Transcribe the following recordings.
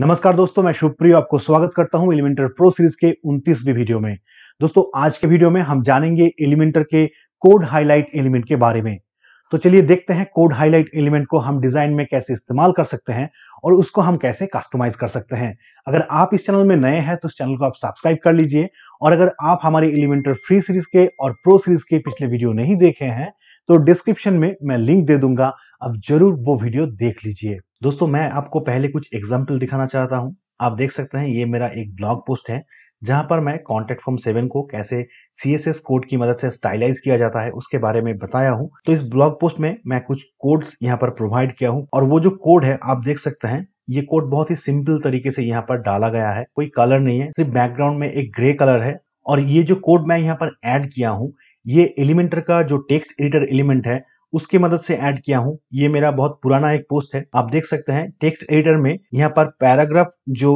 नमस्कार दोस्तों मैं शुभप्रियो आपको स्वागत करता हूं एलिमेंटर प्रो सीरीज के उन्तीसवीं वीडियो में दोस्तों आज के वीडियो में हम जानेंगे एलिमेंटर के कोड हाईलाइट एलिमेंट के बारे में तो चलिए देखते हैं कोड हाईलाइट एलिमेंट को हम डिजाइन में कैसे इस्तेमाल कर सकते हैं और उसको हम कैसे कस्टमाइज कर सकते हैं अगर आप इस चैनल में नए हैं तो इस चैनल को आप सब्सक्राइब कर लीजिए और अगर आप हमारे एलिमेंटर फ्री सीरीज के और प्रो सीरीज के पिछले वीडियो नहीं देखे हैं तो डिस्क्रिप्शन में मैं लिंक दे दूंगा अब जरूर वो वीडियो देख लीजिए दोस्तों मैं आपको पहले कुछ एग्जाम्पल दिखाना चाहता हूँ आप देख सकते हैं ये मेरा एक ब्लॉग पोस्ट है जहां पर मैं कॉन्टेक्ट फॉर्म सेवन को कैसे सी एस एस कोड की मदद से स्टाइलाइज किया जाता है उसके बारे में बताया हूँ तो इस ब्लॉग पोस्ट में मैं कुछ कोड्स यहाँ पर प्रोवाइड किया हूँ और वो जो कोड है आप देख सकते हैं ये कोड बहुत ही सिंपल तरीके से यहाँ पर डाला गया है कोई कलर नहीं है सिर्फ बैकग्राउंड में एक ग्रे कलर है और ये जो कोड मैं यहाँ पर एड किया हूँ ये एलिमेंटर का जो टेक्स्ट एडिटर एलिमेंट है उसकी मदद से ऐड किया हूँ ये मेरा बहुत पुराना एक पोस्ट है आप देख सकते हैं टेक्स्ट एडिटर में यहाँ पर पैराग्राफ जो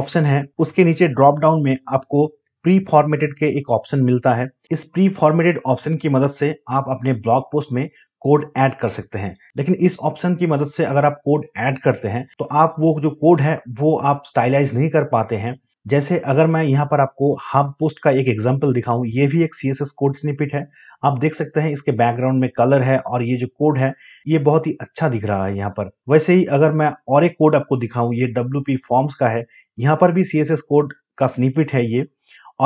ऑप्शन है उसके नीचे ड्रॉप डाउन में आपको प्री फॉर्मेटेड के एक ऑप्शन मिलता है इस प्री फॉर्मेटेड ऑप्शन की मदद से आप अपने ब्लॉग पोस्ट में कोड ऐड कर सकते हैं लेकिन इस ऑप्शन की मदद से अगर आप कोड ऐड करते हैं तो आप वो जो कोड है वो आप स्टाइलाइज नहीं कर पाते हैं जैसे अगर मैं यहाँ पर आपको हब पोस्ट का एक एग्जाम्पल दिखाऊं ये भी एक C S S code snippet है आप देख सकते हैं इसके बैकग्राउंड में कलर है और ये जो कोड है ये बहुत ही अच्छा दिख रहा है यहाँ पर वैसे ही अगर मैं और एक कोड आपको दिखाऊं ये डब्ल्यू पी फॉर्म्स का है यहाँ पर भी सी एस एस कोड का स्निपिट है ये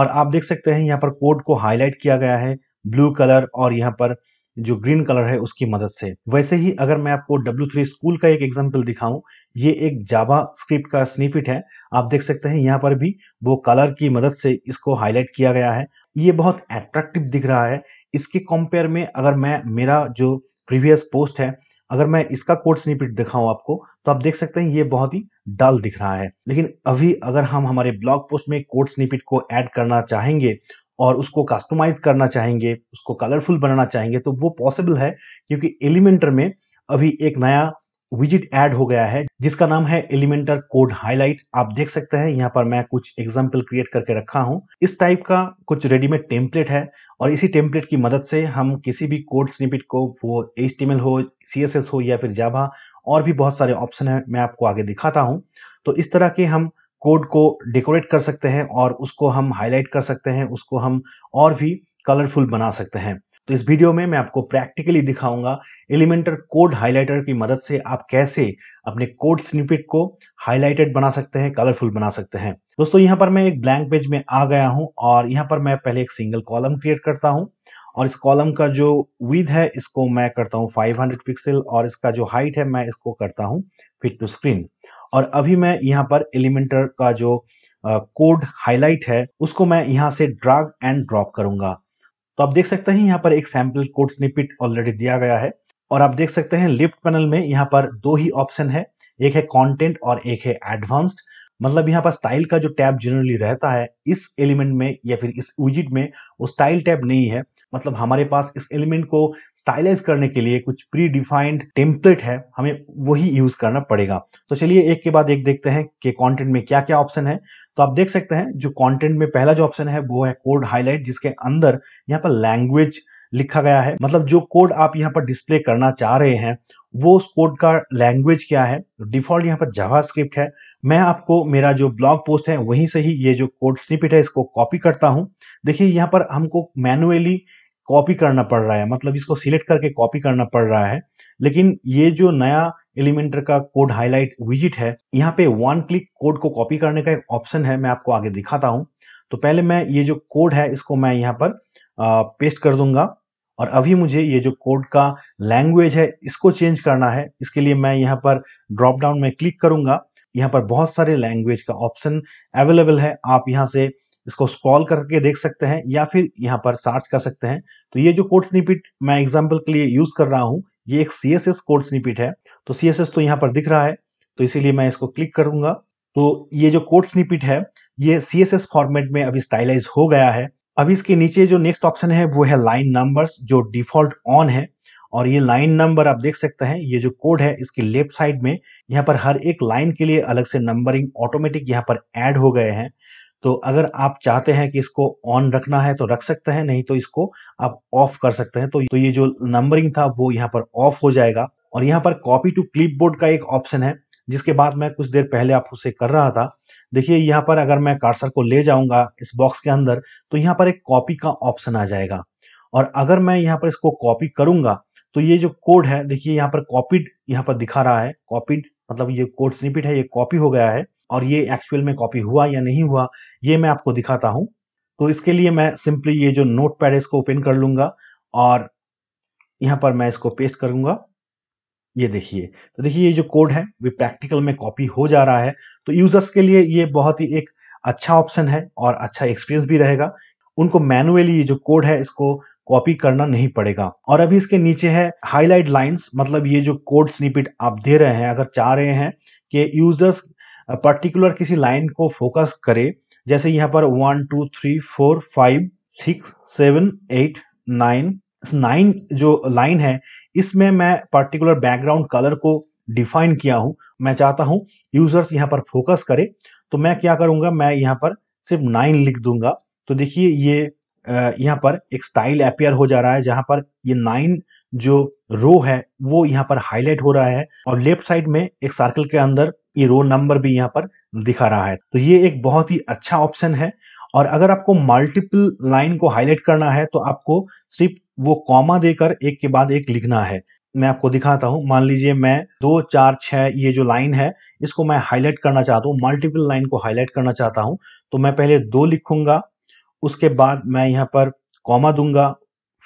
और आप देख सकते हैं यहाँ पर कोड को हाईलाइट किया गया है ब्लू कलर और यहाँ पर जो ग्रीन कलर है उसकी मदद से वैसे ही अगर मैं आपको W3 स्कूल का एक एग्जाम्पल दिखाऊं ये एक जावा स्क्रिप्ट का स्निपिट है आप देख सकते हैं यहाँ पर भी वो कलर की मदद से इसको हाईलाइट किया गया है ये बहुत एट्रैक्टिव दिख रहा है इसके कंपेयर में अगर मैं मेरा जो प्रीवियस पोस्ट है अगर मैं इसका कोड स्निपिट दिखाऊं आपको तो आप देख सकते हैं ये बहुत ही डल दिख रहा है लेकिन अभी अगर हम हमारे ब्लॉग पोस्ट में कोड स्निपिट को ऐड करना चाहेंगे और उसको कस्टमाइज करना चाहेंगे उसको कलरफुल बनाना चाहेंगे तो वो पॉसिबल है क्योंकि एलिमेंटर में अभी एक नया विजिट ऐड हो गया है जिसका नाम है एलिमेंटर कोड हाईलाइट आप देख सकते हैं यहाँ पर मैं कुछ एग्जाम्पल क्रिएट करके रखा हूँ इस टाइप का कुछ रेडीमेड टेम्पलेट है और इसी टेम्पलेट की मदद से हम किसी भी कोड स्निपिट को वो एच हो सी हो या फिर जाभा और भी बहुत सारे ऑप्शन है मैं आपको आगे दिखाता हूँ तो इस तरह के हम कोड को डेकोरेट कर सकते हैं और उसको हम हाईलाइट कर सकते हैं उसको हम और भी कलरफुल बना सकते हैं तो इस वीडियो में मैं आपको प्रैक्टिकली दिखाऊंगा एलिमेंटर कोड हाइलाइटर की मदद से आप कैसे अपने कोड स्निपिट को हाइलाइटेड बना सकते हैं कलरफुल बना सकते हैं दोस्तों यहाँ पर मैं एक ब्लैंक पेज में आ गया हूँ और यहाँ पर मैं पहले एक सिंगल कॉलम क्रिएट करता हूँ और इस कॉलम का जो विद है इसको मैं करता हूँ 500 पिक्सल और इसका जो हाइट है मैं इसको करता हूँ फिट टू स्क्रीन और अभी मैं यहाँ पर एलिमेंटर का जो कोड हाईलाइट है उसको मैं यहाँ से ड्रैग एंड ड्रॉप करूंगा तो आप देख सकते हैं यहाँ पर एक सैम्पल कोड स्निपिट ऑलरेडी दिया गया है और आप देख सकते हैं लिफ्ट पैनल में यहाँ पर दो ही ऑप्शन है एक है कॉन्टेंट और एक है एडवांस्ड मतलब यहाँ पर स्टाइल का जो टैब जनरली रहता है इस एलिमेंट में या फिर इस विजिट में वो स्टाइल टैब नहीं है मतलब हमारे पास इस एलिमेंट को स्टाइलाइज करने के लिए कुछ प्री डिफाइंड टेम्पलेट है हमें वही यूज करना पड़ेगा तो चलिए एक के बाद एक देखते हैं कि कंटेंट में क्या क्या ऑप्शन है तो आप देख सकते हैं जो कंटेंट में पहला जो ऑप्शन है वो है कोड हाईलाइट जिसके अंदर यहाँ पर लैंग्वेज लिखा गया है मतलब जो कोड आप यहाँ पर डिस्प्ले करना चाह रहे हैं वो उस कोड का लैंग्वेज क्या है डिफॉल्ट यहाँ पर जवा है मैं आपको मेरा जो ब्लॉग पोस्ट है वहीं से ही ये जो कोड स्निपिट है इसको कॉपी करता हूँ देखिए यहाँ पर हमको मैनुअली कॉपी करना पड़ रहा है मतलब इसको सिलेक्ट करके कॉपी करना पड़ रहा है लेकिन ये जो नया एलिमेंटर का कोड हाईलाइट विजिट है यहाँ पे वन क्लिक कोड को कॉपी करने का एक ऑप्शन है मैं आपको आगे दिखाता हूँ तो पहले मैं ये जो कोड है इसको मैं यहाँ पर पेस्ट कर दूंगा और अभी मुझे ये जो कोड का लैंग्वेज है इसको चेंज करना है इसके लिए मैं यहाँ पर ड्रॉप डाउन में क्लिक करूंगा यहाँ पर बहुत सारे लैंग्वेज का ऑप्शन अवेलेबल है आप यहाँ से इसको स्क्रॉल करके देख सकते हैं या फिर यहाँ पर सर्च कर सकते हैं तो ये जो कोड स्निपिट मैं एग्जाम्पल के लिए यूज कर रहा हूँ ये एक C S S code snippet है तो सी एस एस तो यहाँ पर दिख रहा है तो इसीलिए मैं इसको क्लिक करूंगा तो ये जो कोड स्निपिट है ये सी एस एस फॉर्मेट में अभी स्टाइलाइज हो गया है अभी इसके नीचे जो नेक्स्ट ऑप्शन है वो है लाइन नंबर्स जो डिफॉल्ट ऑन है और ये लाइन नंबर आप देख सकते हैं ये जो कोड है इसके लेफ्ट साइड में यहाँ पर हर एक लाइन के लिए अलग से नंबरिंग ऑटोमेटिक यहाँ पर ऐड हो गए हैं तो अगर आप चाहते हैं कि इसको ऑन रखना है तो रख सकते हैं नहीं तो इसको आप ऑफ कर सकते हैं तो तो ये जो नंबरिंग था वो यहाँ पर ऑफ हो जाएगा और यहाँ पर कॉपी टू क्लिपबोर्ड का एक ऑप्शन है जिसके बाद मैं कुछ देर पहले आप उसे कर रहा था देखिए यहाँ पर अगर मैं कार्सर को ले जाऊंगा इस बॉक्स के अंदर तो यहाँ पर एक कॉपी का ऑप्शन आ जाएगा और अगर मैं यहाँ पर इसको कॉपी करूंगा तो ये जो कोड है देखिए यहाँ पर कॉपीड यहाँ पर दिखा रहा है कॉपीड मतलब ये कोड स्निपिट है ये कॉपी हो गया है और ये एक्चुअल में कॉपी हुआ या नहीं हुआ ये मैं आपको दिखाता हूँ तो इसके लिए मैं सिंपली ये जो नोट पैड है इसको ओपन कर लूंगा और यहाँ पर मैं इसको पेस्ट करूंगा ये देखिए तो देखिए ये जो कोड है वे प्रैक्टिकल में कॉपी हो जा रहा है तो यूजर्स के लिए ये बहुत ही एक अच्छा ऑप्शन है और अच्छा एक्सपीरियंस भी रहेगा उनको मैनुअली ये जो कोड है इसको कॉपी करना नहीं पड़ेगा और अभी इसके नीचे है हाईलाइट लाइंस मतलब ये जो कोड स्निपिट आप दे रहे हैं अगर चाह रहे हैं कि यूजर्स पर्टिकुलर किसी लाइन को फोकस करे जैसे यहाँ पर one two three four five six seven eight nine nine जो लाइन है इसमें मैं पर्टिकुलर बैकग्राउंड कलर को डिफाइन किया हूँ मैं चाहता हूँ यूजर्स यहाँ पर फोकस करे तो मैं क्या करूंगा मैं यहाँ पर सिर्फ नाइन लिख दूंगा तो देखिए ये यहाँ पर एक स्टाइल अपेयर हो जा रहा है जहां पर ये नाइन जो रो है वो यहाँ पर हाईलाइट हो रहा है और लेफ्ट साइड में एक सर्कल के अंदर ये रो नंबर भी यहाँ पर दिखा रहा है तो ये एक बहुत ही अच्छा ऑप्शन है और अगर आपको मल्टीपल लाइन को हाईलाइट करना है तो आपको सिर्फ वो कॉमा देकर एक के बाद एक लिखना है मैं आपको दिखाता हूँ मान लीजिए मैं दो चार छह ये जो लाइन है इसको मैं हाईलाइट करना चाहता हूँ मल्टीपल लाइन को हाईलाइट करना चाहता हूँ तो मैं पहले दो लिखूंगा उसके बाद मैं यहाँ पर कॉमा दूंगा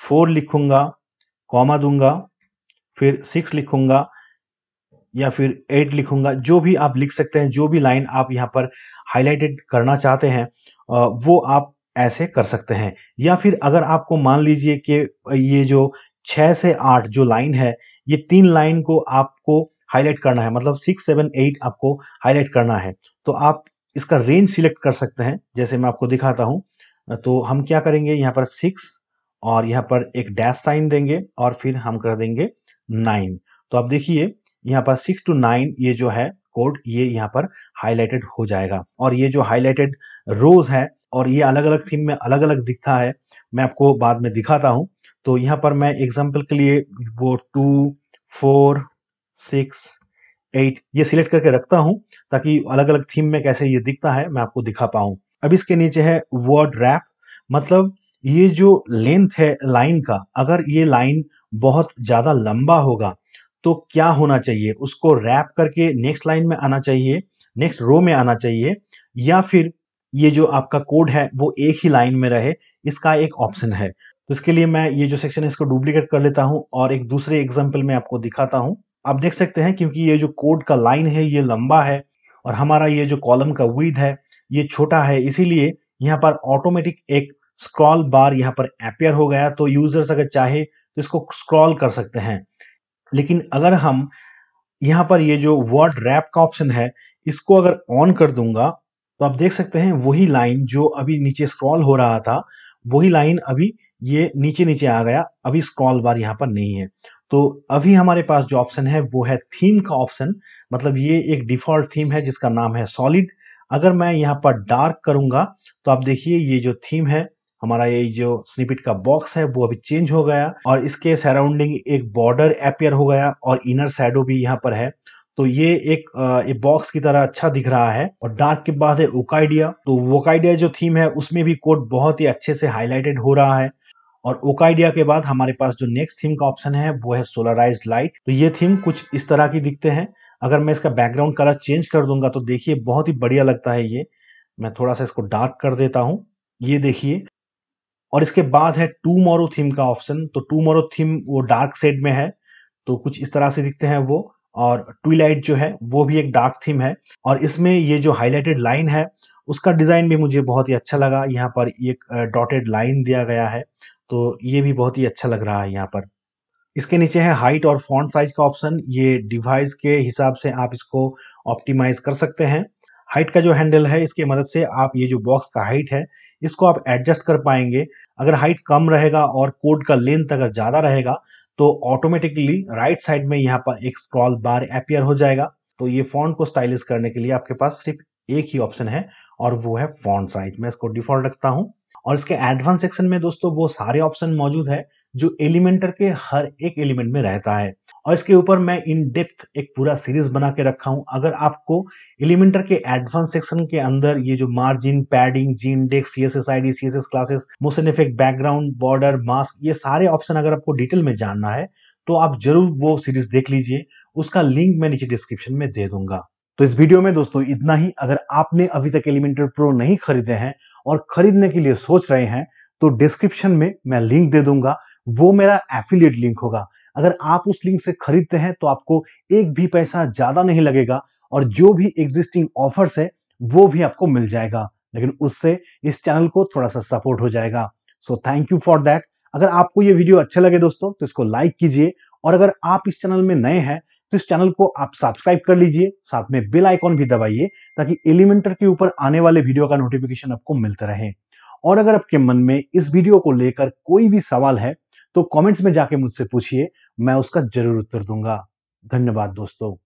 फोर लिखूंगा कॉमा दूंगा फिर सिक्स लिखूंगा या फिर एट लिखूंगा जो भी आप लिख सकते हैं जो भी लाइन आप यहाँ पर हाईलाइटेड करना चाहते हैं वो आप ऐसे कर सकते हैं या फिर अगर आपको मान लीजिए कि ये जो छः से आठ जो लाइन है ये तीन लाइन को आपको हाईलाइट करना है मतलब सिक्स सेवन एट आपको हाईलाइट करना है तो आप इसका रेंज सिलेक्ट कर सकते हैं जैसे मैं आपको दिखाता हूँ तो हम क्या करेंगे यहाँ पर सिक्स और यहाँ पर एक डैश साइन देंगे और फिर हम कर देंगे नाइन तो आप देखिए यहाँ पर सिक्स टू नाइन ये जो है कोड ये यहाँ पर हाईलाइटेड हो जाएगा और ये जो हाईलाइटेड रोज है और ये अलग अलग थीम में अलग अलग दिखता है मैं आपको बाद में दिखाता हूँ तो यहाँ पर मैं एग्जाम्पल के लिए वो टू फोर सिक्स एट ये सिलेक्ट करके रखता हूँ ताकि अलग अलग थीम में कैसे ये दिखता है मैं आपको दिखा पाऊँ अब इसके नीचे है वर्ड रैप मतलब ये जो लेंथ है लाइन का अगर ये लाइन बहुत ज़्यादा लंबा होगा तो क्या होना चाहिए उसको रैप करके नेक्स्ट लाइन में आना चाहिए नेक्स्ट रो में आना चाहिए या फिर ये जो आपका कोड है वो एक ही लाइन में रहे इसका एक ऑप्शन है तो इसके लिए मैं ये जो सेक्शन है इसको डुप्लीकेट कर लेता हूँ और एक दूसरे एग्जाम्पल में आपको दिखाता हूँ आप देख सकते हैं क्योंकि ये जो कोड का लाइन है ये लंबा है और हमारा ये जो कॉलम का विद है ये छोटा है इसीलिए यहाँ पर ऑटोमेटिक एक स्क्रॉल बार यहाँ पर एपियर हो गया तो यूजर्स अगर चाहे तो इसको स्क्रॉल कर सकते हैं लेकिन अगर हम यहाँ पर ये जो वर्ड रैप का ऑप्शन है इसको अगर ऑन कर दूंगा तो आप देख सकते हैं वही लाइन जो अभी नीचे स्क्रॉल हो रहा था वही लाइन अभी ये नीचे नीचे आ गया अभी स्क्रॉल बार यहाँ पर नहीं है तो अभी हमारे पास जो ऑप्शन है वो है थीम का ऑप्शन मतलब ये एक डिफॉल्ट थीम है जिसका नाम है सॉलिड अगर मैं यहाँ पर डार्क करूँगा तो आप देखिए ये जो थीम है हमारा ये जो स्निपिट का बॉक्स है वो अभी चेंज हो गया और इसके सराउंडिंग एक बॉर्डर एपियर हो गया और इनर साइडो भी यहाँ पर है तो ये एक बॉक्स की तरह अच्छा दिख रहा है और डार्क के बाद है ओकाइडिया तो वोकाइडिया जो थीम है उसमें भी कोड बहुत ही अच्छे से हाईलाइटेड हो रहा है और ओकाइडिया के बाद हमारे पास जो नेक्स्ट थीम का ऑप्शन है वो है सोलराइज लाइट तो ये थीम कुछ इस तरह की दिखते हैं अगर मैं इसका बैकग्राउंड कलर चेंज कर दूंगा तो देखिए बहुत ही बढ़िया लगता है ये मैं थोड़ा सा इसको डार्क कर देता हूँ ये देखिए और इसके बाद है टू मोरो थीम का ऑप्शन तो टू मोरो थीम वो डार्क सेड में है तो कुछ इस तरह से दिखते हैं वो और ट्विलाइट जो है वो भी एक डार्क थीम है और इसमें ये जो हाईलाइटेड लाइन है उसका डिज़ाइन भी मुझे बहुत ही अच्छा लगा यहाँ पर एक डॉटेड uh, लाइन दिया गया है तो ये भी बहुत ही अच्छा लग रहा है यहाँ पर इसके नीचे है हाइट और फॉन्ट साइज का ऑप्शन ये डिवाइस के हिसाब से आप इसको ऑप्टिमाइज कर सकते हैं हाइट का जो हैंडल है इसके मदद से आप ये जो बॉक्स का हाइट है इसको आप एडजस्ट कर पाएंगे अगर हाइट कम रहेगा और कोड का लेंथ अगर ज़्यादा रहेगा तो ऑटोमेटिकली राइट साइड में यहाँ पर एक स्क्रॉल बार अपियर हो जाएगा तो ये फॉन्ट को स्टाइलिश करने के लिए आपके पास सिर्फ एक ही ऑप्शन है और वो है फॉन्ट साइज मैं इसको डिफॉल्ट रखता हूँ और इसके एडवांस सेक्शन में दोस्तों वो सारे ऑप्शन मौजूद है जो एलिमेंटर के हर एक एलिमेंट में रहता है और इसके ऊपर मैं इन डेप्थ एक पूरा सीरीज बना के रखा हूं अगर आपको एलिमेंटर के एडवांस सेक्शन के अंदर ये जो margin padding Z index C S S I D C S S classes motion effect background border mask ये सारे ऑप्शन अगर आपको डिटेल में जानना है तो आप जरूर वो सीरीज देख लीजिए उसका लिंक मैं नीचे डिस्क्रिप्शन में दे दूंगा तो इस वीडियो में दोस्तों इतना ही अगर आपने अभी तक एलिमेंटर प्रो नहीं खरीदे हैं और खरीदने के लिए सोच रहे हैं तो डिस्क्रिप्शन में मैं लिंक दे दूंगा वो मेरा एफिलिएट लिंक होगा अगर आप उस लिंक से खरीदते हैं तो आपको एक भी पैसा ज्यादा नहीं लगेगा और जो भी एग्जिस्टिंग ऑफर्स है वो भी आपको मिल जाएगा लेकिन उससे इस चैनल को थोड़ा सा सपोर्ट हो जाएगा so thank you for that अगर आपको ये वीडियो अच्छा लगे दोस्तों तो इसको लाइक कीजिए और अगर आप इस चैनल में नए हैं तो इस चैनल को आप सब्सक्राइब कर लीजिए साथ में बेल आइकॉन भी दबाइए ताकि एलिमेंटर के ऊपर आने वाले वीडियो का नोटिफिकेशन आपको मिलता रहे और अगर आपके मन में इस वीडियो को लेकर कोई भी सवाल है तो कमेंट्स में जाके मुझसे पूछिए मैं उसका जरूर उत्तर दूंगा धन्यवाद दोस्तों